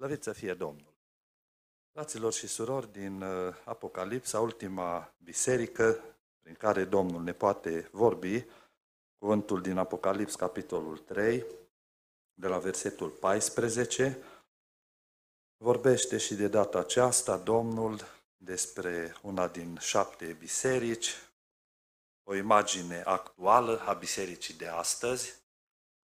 Slăvit să fie Domnul! Fraților și surori din uh, Apocalipsa, ultima biserică prin care Domnul ne poate vorbi, cuvântul din Apocalips, capitolul 3, de la versetul 14, vorbește și de data aceasta Domnul despre una din șapte biserici, o imagine actuală a bisericii de astăzi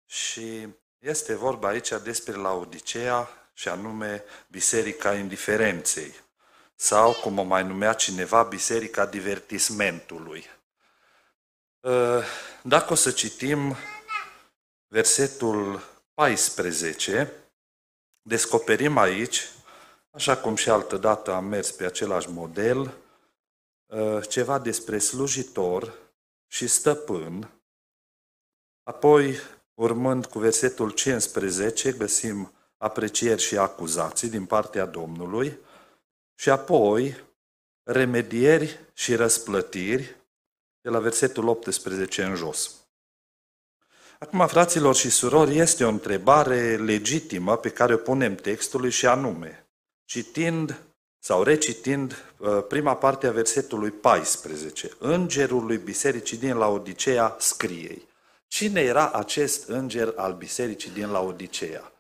și este vorba aici despre Laodicea, și anume Biserica Indiferenței, sau, cum o mai numea cineva, Biserica Divertismentului. Ă, dacă o să citim versetul 14, descoperim aici, așa cum și altă dată am mers pe același model, ă, ceva despre slujitor și stăpân. Apoi, urmând cu versetul 15, găsim aprecieri și acuzații din partea Domnului și apoi remedieri și răsplătiri de la versetul 18 în jos. Acum, fraților și surori, este o întrebare legitimă pe care o punem textului și anume, citind sau recitind uh, prima parte a versetului 14, Îngerul lui Bisericii din Laodicea scriei. Cine era acest înger al Bisericii din Laodicea?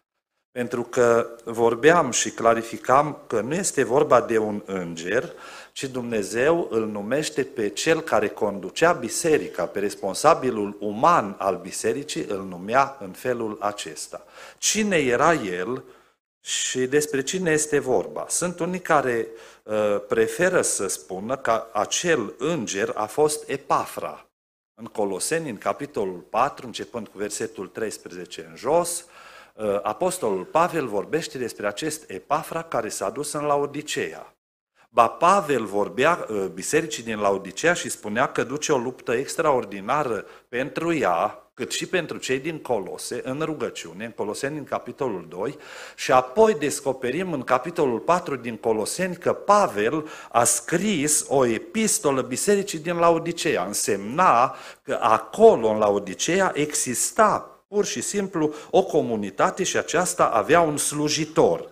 Pentru că vorbeam și clarificam că nu este vorba de un înger, ci Dumnezeu îl numește pe cel care conducea biserica, pe responsabilul uman al bisericii, îl numea în felul acesta. Cine era el și despre cine este vorba? Sunt unii care uh, preferă să spună că acel înger a fost Epafra. În Coloseni, în capitolul 4, începând cu versetul 13 în jos, uh, Uh, apostolul Pavel vorbește despre acest Epafra care s-a dus în Laodicea. Ba Pavel vorbea uh, bisericii din Laodicea și spunea că duce o luptă extraordinară pentru ea, cât și pentru cei din Colose, în rugăciune, în Coloseni în capitolul 2, și apoi descoperim în capitolul 4 din Coloseni că Pavel a scris o epistolă bisericii din Laodicea. Însemna că acolo, în Laodicea, exista pur și simplu o comunitate și aceasta avea un slujitor.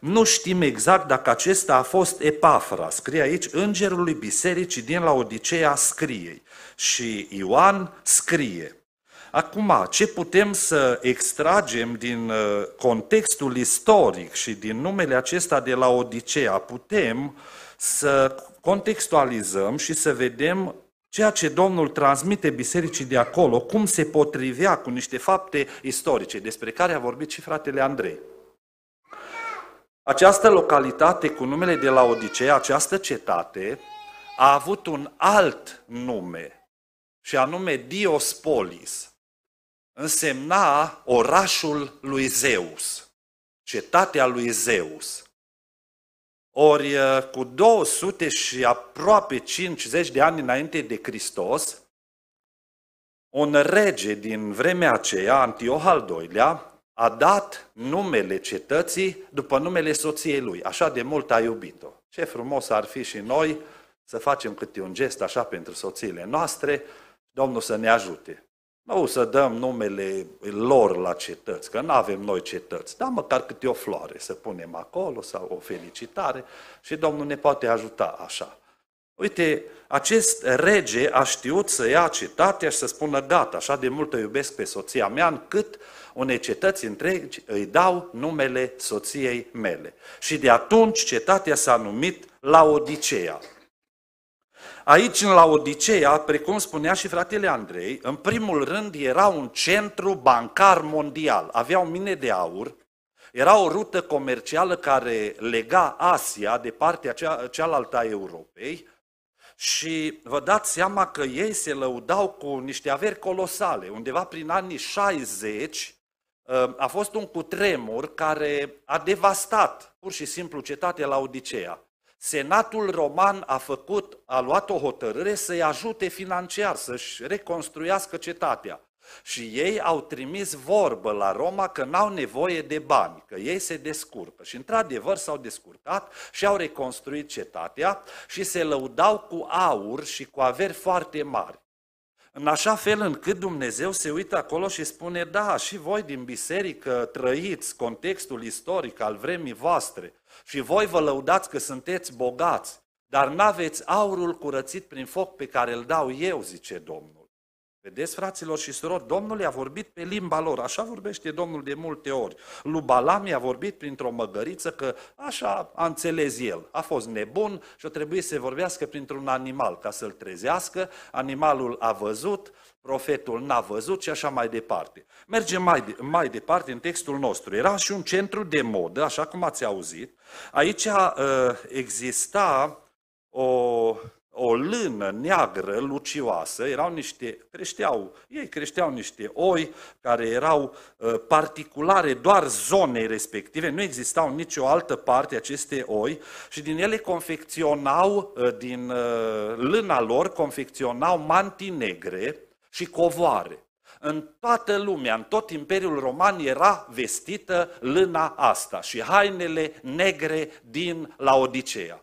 Nu știm exact dacă acesta a fost Epafra, scrie aici, îngerului bisericii din la Odiceea scriei. Și Ioan scrie. Acum, ce putem să extragem din uh, contextul istoric și din numele acesta de la Odiceea? Putem să contextualizăm și să vedem Ceea ce Domnul transmite bisericii de acolo, cum se potrivea cu niște fapte istorice, despre care a vorbit și fratele Andrei. Această localitate cu numele de la Odisea, această cetate, a avut un alt nume, și anume Diospolis. Însemna orașul lui Zeus, cetatea lui Zeus. Ori uh, cu 200 și aproape 50 de ani înainte de Hristos, un rege din vremea aceea, Antioh al II-lea, a dat numele cetății după numele soției lui. Așa de mult a iubit-o. Ce frumos ar fi și noi să facem câte un gest așa pentru soțiile noastre, Domnul să ne ajute. Nu o să dăm numele lor la cetăți, că nu avem noi cetăți, dar măcar câte o floare să punem acolo sau o felicitare și Domnul ne poate ajuta așa. Uite, acest rege a știut să ia cetatea și să spună gata, așa de mult o iubesc pe soția mea, încât unei cetăți întregi îi dau numele soției mele. Și de atunci cetatea s-a numit Laodicea. Aici, în Laodicea, precum spunea și fratele Andrei, în primul rând era un centru bancar mondial. Aveau mine de aur, era o rută comercială care lega Asia de partea cea, cealaltă a Europei și vă dați seama că ei se lăudau cu niște averi colosale. Undeva prin anii 60 ă, a fost un cutremur care a devastat pur și simplu cetatea Laodiceea. Senatul roman a făcut, a luat o hotărâre să-i ajute financiar, să-și reconstruiască cetatea. Și ei au trimis vorbă la Roma că n-au nevoie de bani, că ei se descurcă. Și într-adevăr s-au descurcat și au reconstruit cetatea și se lăudau cu aur și cu averi foarte mari. În așa fel încât Dumnezeu se uită acolo și spune, da, și voi din biserică trăiți contextul istoric al vremii voastre și voi vă lăudați că sunteți bogați, dar n-aveți aurul curățit prin foc pe care îl dau eu, zice Domnul. Vedeți, fraților și surori, Domnul i-a vorbit pe limba lor, așa vorbește Domnul de multe ori. Lui Balam i-a vorbit printr-o măgăriță că așa a înțeles el, a fost nebun și a trebuit să vorbească printr-un animal ca să-l trezească, animalul a văzut, profetul n-a văzut și așa mai departe. Mergem mai, de, mai departe în textul nostru. Era și un centru de modă, așa cum ați auzit. Aici uh, exista o o lână neagră, lucioasă, erau niște, creșteau, ei creșteau niște oi care erau uh, particulare doar zonei respective, nu existau nicio altă parte aceste oi și din ele confecționau, uh, din uh, lâna lor, confecționau mantii negre și covoare. În toată lumea, în tot Imperiul Roman era vestită lâna asta și hainele negre din Laodicea.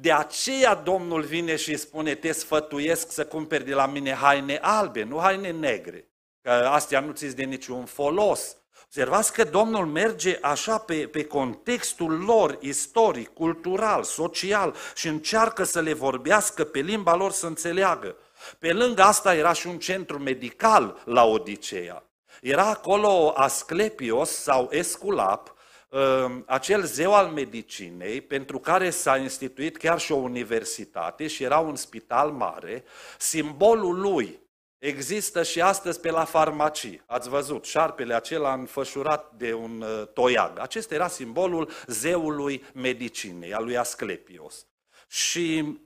De aceea Domnul vine și spune, te sfătuiesc să cumperi de la mine haine albe, nu haine negre, că astea nu ți de niciun folos. Observați că Domnul merge așa pe, pe contextul lor istoric, cultural, social și încearcă să le vorbească pe limba lor să înțeleagă. Pe lângă asta era și un centru medical la Odiseea. Era acolo Asclepios sau Esculap, Ehm, acel zeu al medicinei, pentru care s-a instituit chiar și o universitate și era un spital mare, simbolul lui există și astăzi pe la farmacie. Ați văzut, șarpele acela înfășurat de un eh, toiag. Acesta era simbolul zeului medicinei, al lui Asclepios. Și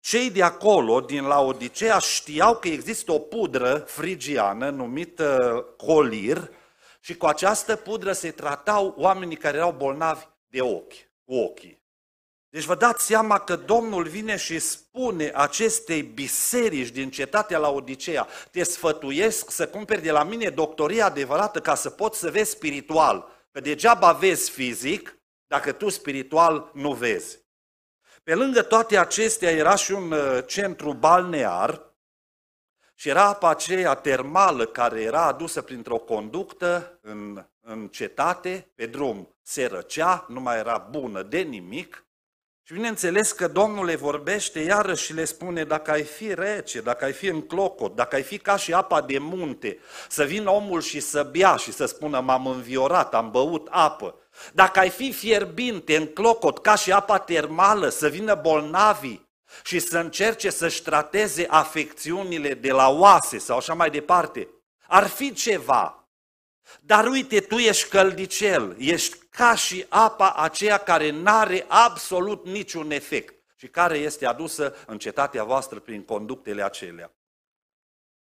cei de acolo, din Laodicea, știau că există o pudră frigiană numită eh, colir, și cu această pudră se tratau oamenii care erau bolnavi de ochi, cu ochii. Deci vă dați seama că Domnul vine și spune acestei biserici din cetatea la Odiceea, te sfătuiesc să cumperi de la mine doctoria adevărată ca să poți să vezi spiritual. Că degeaba vezi fizic dacă tu spiritual nu vezi. Pe lângă toate acestea era și un uh, centru balnear și era apa aceea termală care era adusă printr-o conductă în, în cetate, pe drum se răcea, nu mai era bună de nimic. Și bineînțeles că Domnul le vorbește iarăși și le spune, dacă ai fi rece, dacă ai fi în clocot, dacă ai fi ca și apa de munte, să vină omul și să bea și să spună, m-am înviorat, am băut apă. Dacă ai fi fierbinte în clocot, ca și apa termală, să vină bolnavii și să încerce să-și trateze afecțiunile de la oase sau așa mai departe. Ar fi ceva. Dar uite, tu ești căldicel, ești ca și apa aceea care n-are absolut niciun efect și care este adusă în cetatea voastră prin conductele acelea.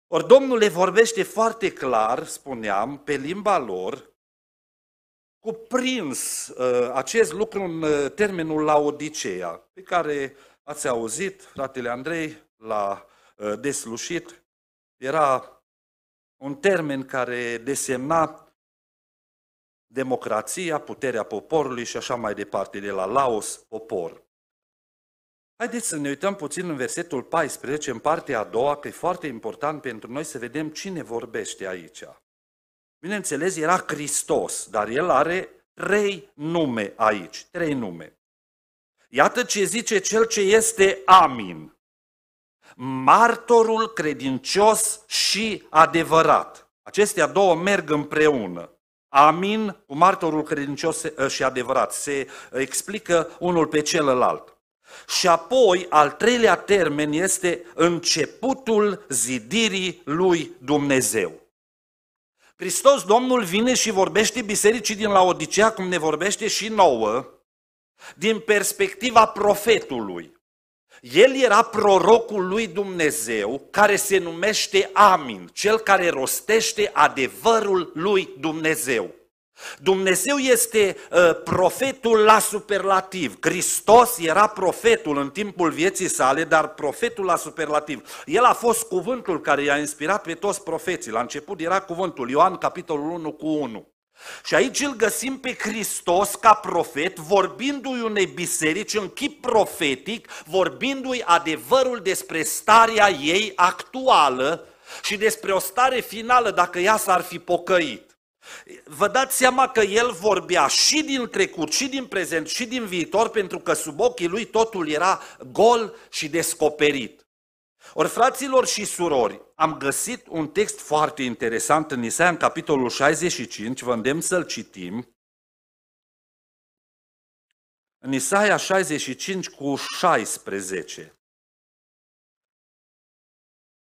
Ori Domnul le vorbește foarte clar, spuneam, pe limba lor, cuprins uh, acest lucru în uh, termenul Odiceea, pe care Ați auzit, fratele Andrei l-a uh, deslușit. Era un termen care desemna democrația, puterea poporului și așa mai departe, de la Laos, popor. Haideți să ne uităm puțin în versetul 14, în partea a doua, că e foarte important pentru noi să vedem cine vorbește aici. Bineînțeles, era Hristos, dar el are trei nume aici, trei nume. Iată ce zice cel ce este Amin, martorul credincios și adevărat. Acestea două merg împreună. Amin cu martorul credincios eh, și adevărat. Se eh, explică unul pe celălalt. Și apoi, al treilea termen este începutul zidirii lui Dumnezeu. Hristos Domnul vine și vorbește bisericii din Laodicea, cum ne vorbește și nouă, din perspectiva profetului. El era prorocul lui Dumnezeu care se numește Amin, cel care rostește adevărul lui Dumnezeu. Dumnezeu este uh, profetul la superlativ. Hristos era profetul în timpul vieții sale, dar profetul la superlativ. El a fost cuvântul care i-a inspirat pe toți profeții. La început era cuvântul Ioan capitolul 1 cu 1. Și aici îl găsim pe Hristos ca profet, vorbindu-i unei biserici în chip profetic, vorbindu-i adevărul despre starea ei actuală și despre o stare finală dacă ea s-ar fi pocăit. Vă dați seama că el vorbea și din trecut, și din prezent, și din viitor, pentru că sub ochii lui totul era gol și descoperit. Ori, fraților și surori, am găsit un text foarte interesant în Isaia, în capitolul 65, vă îndemn să-l citim. În Isaia 65 cu 16.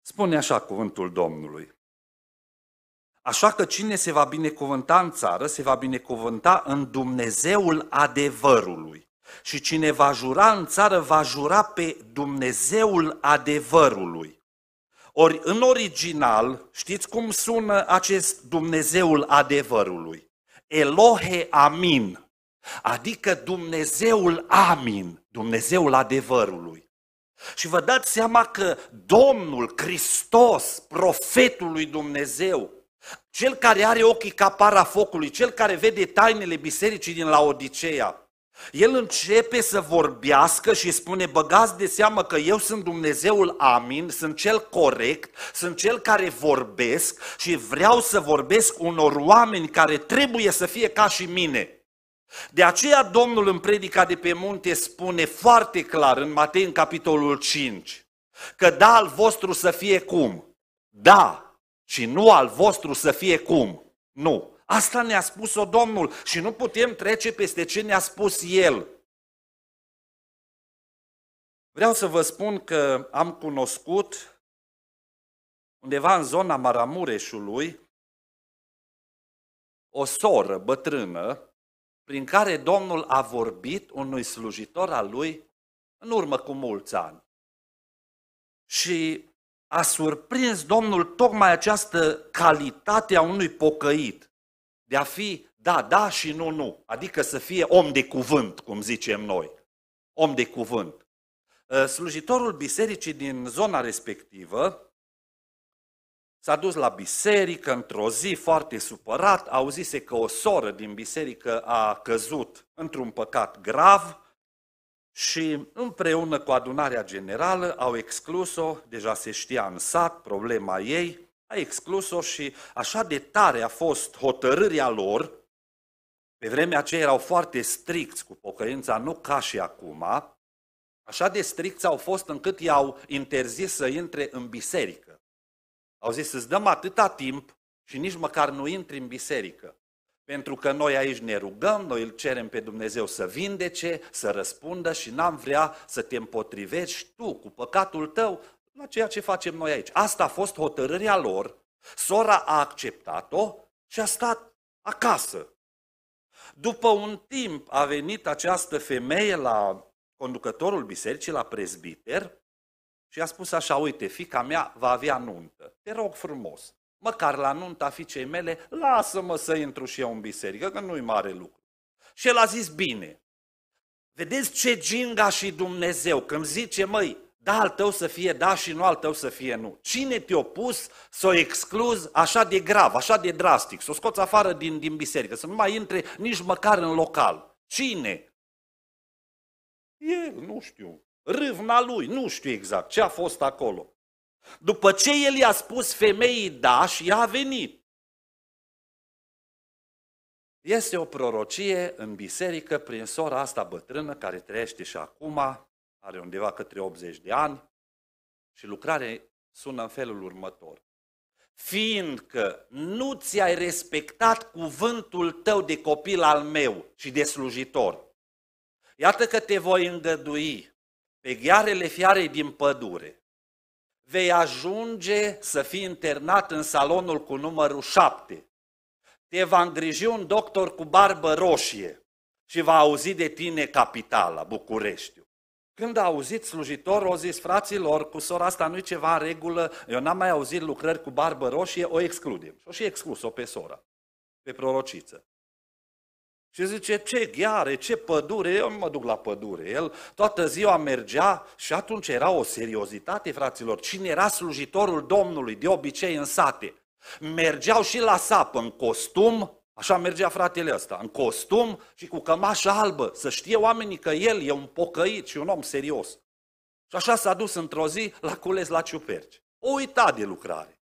Spune așa cuvântul Domnului. Așa că cine se va binecuvânta în țară, se va binecuvânta în Dumnezeul adevărului. Și cine va jura în țară, va jura pe Dumnezeul adevărului. Ori în original, știți cum sună acest Dumnezeul adevărului? Elohe Amin, adică Dumnezeul Amin, Dumnezeul adevărului. Și vă dați seama că Domnul, Hristos, profetul lui Dumnezeu, cel care are ochii ca para focului, cel care vede tainele bisericii din Laodiceea, el începe să vorbească și spune, băgați de seamă că eu sunt Dumnezeul Amin, sunt cel corect, sunt cel care vorbesc și vreau să vorbesc unor oameni care trebuie să fie ca și mine. De aceea Domnul în predica de pe munte spune foarte clar în Matei în capitolul 5 că da al vostru să fie cum? Da, și nu al vostru să fie cum? Nu. Asta ne-a spus-o Domnul și nu putem trece peste ce ne-a spus El. Vreau să vă spun că am cunoscut undeva în zona Maramureșului o soră bătrână prin care Domnul a vorbit unui slujitor al lui în urmă cu mulți ani. Și a surprins Domnul tocmai această calitate a unui pocăit de a fi da, da și nu, nu. Adică să fie om de cuvânt, cum zicem noi. Om de cuvânt. Ă, slujitorul bisericii din zona respectivă s-a dus la biserică într-o zi foarte supărat, auzise că o soră din biserică a căzut într-un păcat grav și împreună cu adunarea generală au exclus-o, deja se știa în sat problema ei, a exclus-o și așa de tare a fost hotărârea lor, pe vremea aceea erau foarte stricți cu pocăința, nu ca și acum, așa de stricți au fost încât i-au interzis să intre în biserică. Au zis, îți dăm atâta timp și nici măcar nu intri în biserică. Pentru că noi aici ne rugăm, noi îl cerem pe Dumnezeu să vindece, să răspundă și n-am vrea să te împotrivești tu cu păcatul tău la ceea ce facem noi aici. Asta a fost hotărârea lor, sora a acceptat-o și a stat acasă. După un timp a venit această femeie la conducătorul bisericii, la prezbiter, și a spus așa, uite, fica mea va avea nuntă, te rog frumos, măcar la nunta fiicei mele, lasă-mă să intru și eu în biserică, că nu-i mare lucru. Și el a zis, bine, vedeți ce ginga și Dumnezeu, când zice, măi, da al tău să fie da și nu al tău să fie nu. Cine te-a pus să o excluzi așa de grav, așa de drastic, să o scoți afară din, din biserică, să nu mai intre nici măcar în local? Cine? El, nu știu. Râvna lui, nu știu exact ce a fost acolo. După ce el i-a spus femeii da și ea a venit. Este o prorocie în biserică prin sora asta bătrână care trăiește și acum, are undeva către 80 de ani și lucrare sună în felul următor. Fiindcă nu ți-ai respectat cuvântul tău de copil al meu și de slujitor, iată că te voi îngădui pe ghearele fiarei din pădure. Vei ajunge să fii internat în salonul cu numărul 7. Te va îngriji un doctor cu barbă roșie și va auzi de tine capitala, Bucureștiu. Când a auzit slujitorul, a zis, fraților, cu sora asta nu-i ceva în regulă, eu n-am mai auzit lucrări cu barbă roșie, o excludem. Și o și exclus-o pe sora, pe prorociță. Și zice, ce gheare, ce pădure, eu nu mă duc la pădure. El toată ziua mergea și atunci era o seriozitate, fraților. Cine era slujitorul Domnului, de obicei în sate? Mergeau și la sapă în costum, Așa mergea fratele ăsta, în costum și cu cămașă albă, să știe oamenii că el e un pocăit și un om serios. Și așa s-a dus într-o zi la cules la ciuperci. O uita de lucrare.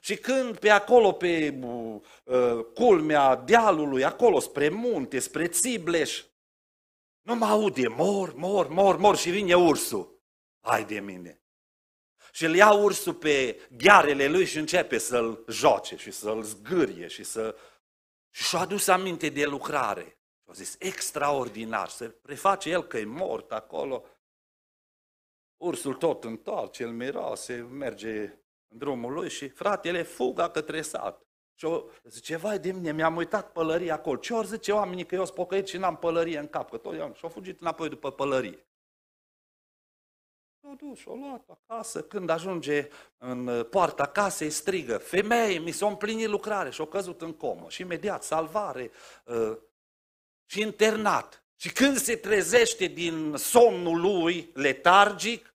Și când pe acolo, pe uh, uh culmea dealului, acolo spre munte, spre Țibleș, nu mă aude, mor, mor, mor, mor și vine ursul. Ai de mine! Și îl ia ursul pe ghearele lui și începe să-l joace și să-l zgârie și să și-a adus aminte de lucrare. Și a zis, extraordinar, să preface el că e mort acolo. Ursul tot întoarce, el miroase, merge în drumul lui și fratele fuga către sat. Și o zice, vai de mine, mi-am uitat pălăria acolo. Ce ori zice oamenii că eu sunt și n-am pălărie în cap? Că tot eu am. Și-au fugit înapoi după pălărie. S-a dus, o luat acasă, când ajunge în uh, poarta casei, strigă, femeie, mi s-a împlinit lucrare și a căzut în comă. Și imediat, salvare uh, și internat. Și când se trezește din somnul lui letargic,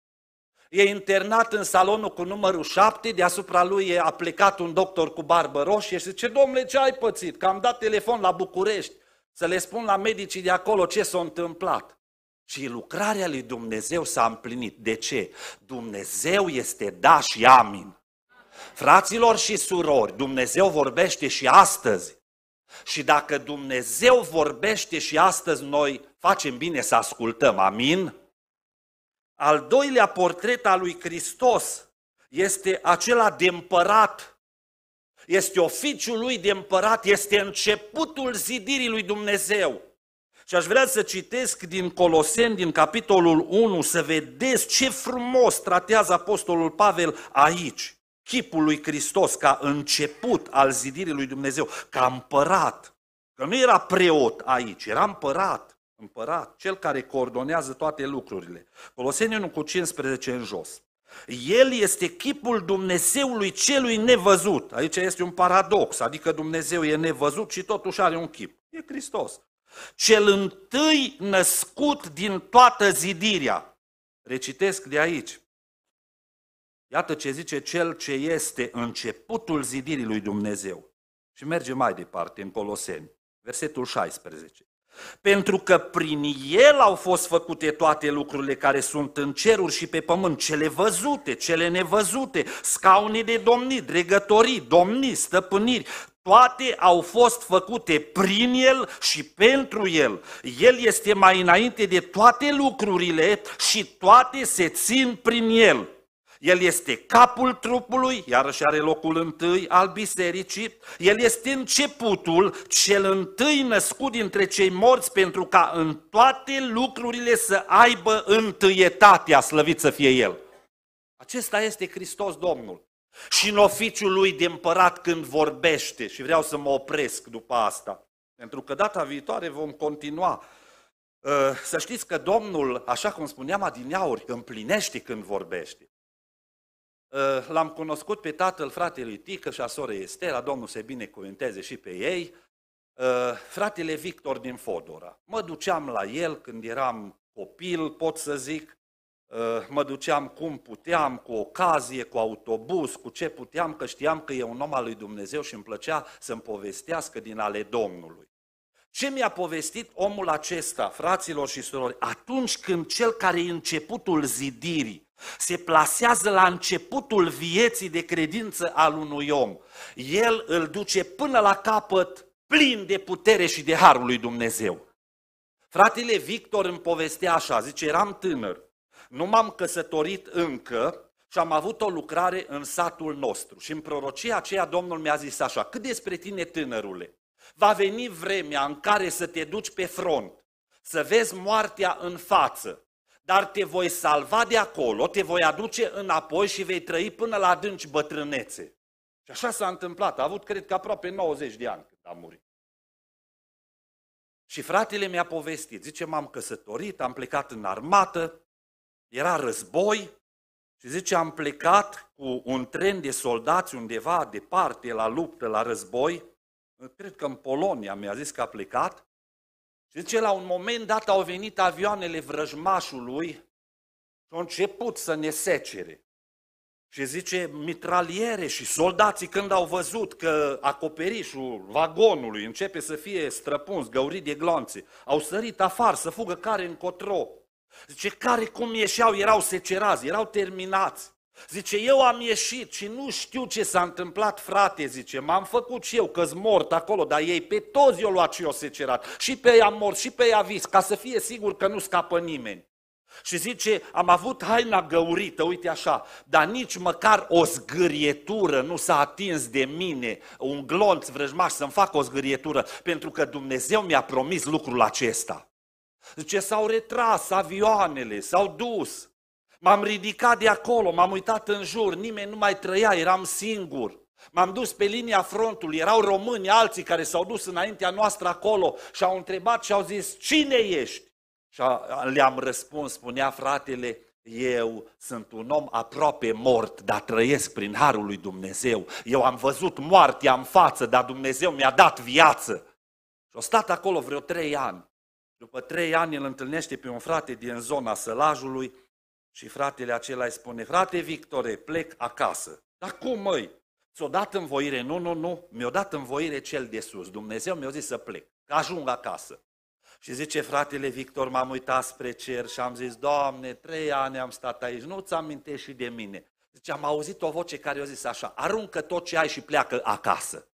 e internat în salonul cu numărul 7, deasupra lui e a plecat un doctor cu barbă roșie și zice, domnule, ce ai pățit? Că am dat telefon la București să le spun la medicii de acolo ce s-a întâmplat. Și lucrarea lui Dumnezeu s-a împlinit. De ce? Dumnezeu este da și amin. Fraților și surori, Dumnezeu vorbește și astăzi. Și dacă Dumnezeu vorbește și astăzi, noi facem bine să ascultăm. Amin? Al doilea portret al lui Hristos este acela de împărat. Este oficiul lui de împărat, este începutul zidirii lui Dumnezeu. Și aș vrea să citesc din Coloseni, din capitolul 1, să vedeți ce frumos tratează Apostolul Pavel aici. Chipul lui Hristos ca început al zidirii lui Dumnezeu, ca împărat. Că nu era preot aici, era împărat. Împărat, cel care coordonează toate lucrurile. Coloseni 1 cu 15 în jos. El este chipul Dumnezeului celui nevăzut. Aici este un paradox, adică Dumnezeu e nevăzut și totuși are un chip. E Hristos cel întâi născut din toată zidirea. Recitesc de aici. Iată ce zice cel ce este începutul zidirii lui Dumnezeu. Și merge mai departe în Coloseni, versetul 16. Pentru că prin el au fost făcute toate lucrurile care sunt în ceruri și pe pământ, cele văzute, cele nevăzute, scaune de domni, dregătorii, domni, stăpâniri, toate au fost făcute prin El și pentru El. El este mai înainte de toate lucrurile și toate se țin prin El. El este capul trupului, iarăși are locul întâi al bisericii. El este începutul, cel întâi născut dintre cei morți, pentru ca în toate lucrurile să aibă întâietatea, slăvit să fie El. Acesta este Hristos Domnul. Și în oficiul lui de împărat când vorbește, și vreau să mă opresc după asta, pentru că data viitoare vom continua. Uh, să știți că Domnul, așa cum spuneam adineauri, împlinește când vorbește. Uh, l-am cunoscut pe tatăl fratele Tică și a sorei Estera, Domnul se binecuvânteze și pe ei, uh, fratele Victor din Fodora. Mă duceam la el când eram copil, pot să zic, Eh, mă duceam cum puteam, cu ocazie, cu autobuz, cu ce puteam, că știam că e un om al lui Dumnezeu și îmi plăcea să-mi povestească din ale Domnului. Ce mi-a povestit omul acesta, fraților și surori, atunci când cel care e începutul zidirii, se plasează la începutul vieții de credință al unui om. El îl duce până la capăt plin de putere și de harul lui Dumnezeu. Fratele Victor îmi povestea așa, zice, eram tânăr, nu m-am căsătorit încă și am avut o lucrare în satul nostru. Și în prorocia aceea Domnul mi-a zis așa, cât despre tine tânărule, va veni vremea în care să te duci pe front, să vezi moartea în față, dar te voi salva de acolo, te voi aduce înapoi și vei trăi până la adânci bătrânețe. Și așa s-a întâmplat. A avut, cred că, aproape 90 de ani când a murit. Și fratele mi-a povestit, zice, m-am căsătorit, am plecat în armată, era război și zice, am plecat cu un tren de soldați undeva departe la luptă, la război, cred că în Polonia mi-a zis că a plecat, și zice, la un moment dat au venit avioanele vrăjmașului și au început să ne secere. Și zice, mitraliere și soldații când au văzut că acoperișul vagonului începe să fie străpuns, găurit de glonțe, au sărit afară să fugă care încotro. Zice, care cum ieșeau, erau secerați, erau terminați. Zice, eu am ieșit și nu știu ce s-a întâmplat, frate, zice, m-am făcut și eu că mort acolo, dar ei pe toți i-au luat și eu secerat, și pe am mort, și pe a vis, ca să fie sigur că nu scapă nimeni. Și zice, am avut haina găurită, uite așa, dar nici măcar o zgârietură nu s-a atins de mine, un glonț vrăjmaș să-mi fac o zgârietură, pentru că Dumnezeu mi-a promis lucrul acesta. Zice, s-au retras avioanele, s-au dus. M-am ridicat de acolo, m-am uitat în jur, nimeni nu mai trăia, eram singur. M-am dus pe linia frontului, erau români, alții care s-au dus înaintea noastră acolo și au întrebat și au zis, cine ești? Și le-am răspuns, spunea fratele, eu sunt un om aproape mort, dar trăiesc prin harul lui Dumnezeu. Eu am văzut moartea în față, dar Dumnezeu mi-a dat viață. Și au stat acolo vreo trei ani. După trei ani îl întâlnește pe un frate din zona sălajului și fratele acela îi spune, frate Victore, plec acasă. Dar cum, măi? Ți-o dat în voire? Nu, nu, nu. Mi-o dat în voire cel de sus. Dumnezeu mi-a zis să plec, că ajung acasă. Și zice fratele Victor, m-am uitat spre cer și am zis, Doamne, trei ani am stat aici, nu-ți amintești și de mine. Zice, am auzit o voce care a zis așa, aruncă tot ce ai și pleacă acasă.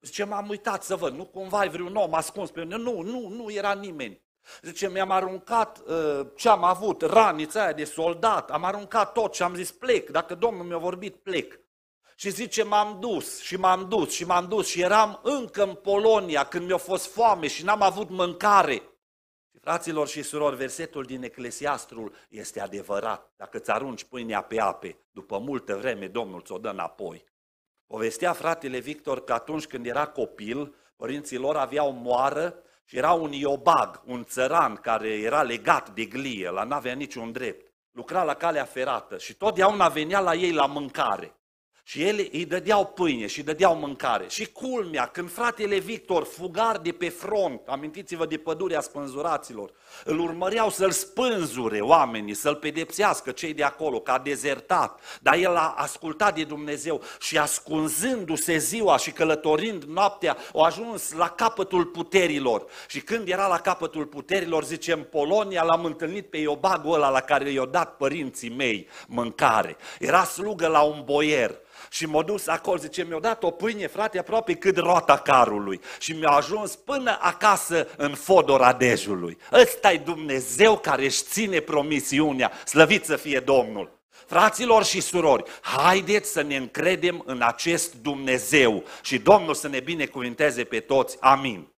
Zice, m-am uitat să văd, nu cumva ai vreun om ascuns pe mine. Nu, nu, nu era nimeni. Zice, mi-am aruncat uh, ce am avut, ranița aia de soldat, am aruncat tot și am zis plec, dacă Domnul mi-a vorbit, plec. Și zice, m-am dus și m-am dus și m-am dus și eram încă în Polonia când mi-a fost foame și n-am avut mâncare. Fraților și surori, versetul din Eclesiastrul este adevărat. Dacă îți arunci pâinea pe ape, după multă vreme Domnul ți-o dă înapoi. Povestea fratele Victor că atunci când era copil, părinții lor aveau moară și era un iobag, un țăran care era legat de glie, la n-avea niciun drept. Lucra la calea ferată și totdeauna venea la ei la mâncare. Și ele îi dădeau pâine și îi dădeau mâncare. Și culmea, când fratele Victor, fugar de pe front, amintiți-vă de pădurea spânzuraților, îl urmăreau să-l spânzure oamenii, să-l pedepsească cei de acolo, că a dezertat. Dar el a ascultat de Dumnezeu și ascunzându-se ziua și călătorind noaptea, au ajuns la capătul puterilor. Și când era la capătul puterilor, zice, în Polonia l-am întâlnit pe Iobagul ăla la care i-au dat părinții mei mâncare. Era slugă la un boier și m-a dus acolo, zice, mi-a dat o pâine, frate, aproape cât roata carului. Și mi-a ajuns până acasă în fodora dejului. ăsta e Dumnezeu care își ține promisiunea, slăvit să fie Domnul. Fraților și surori, haideți să ne încredem în acest Dumnezeu și Domnul să ne binecuvinteze pe toți. Amin.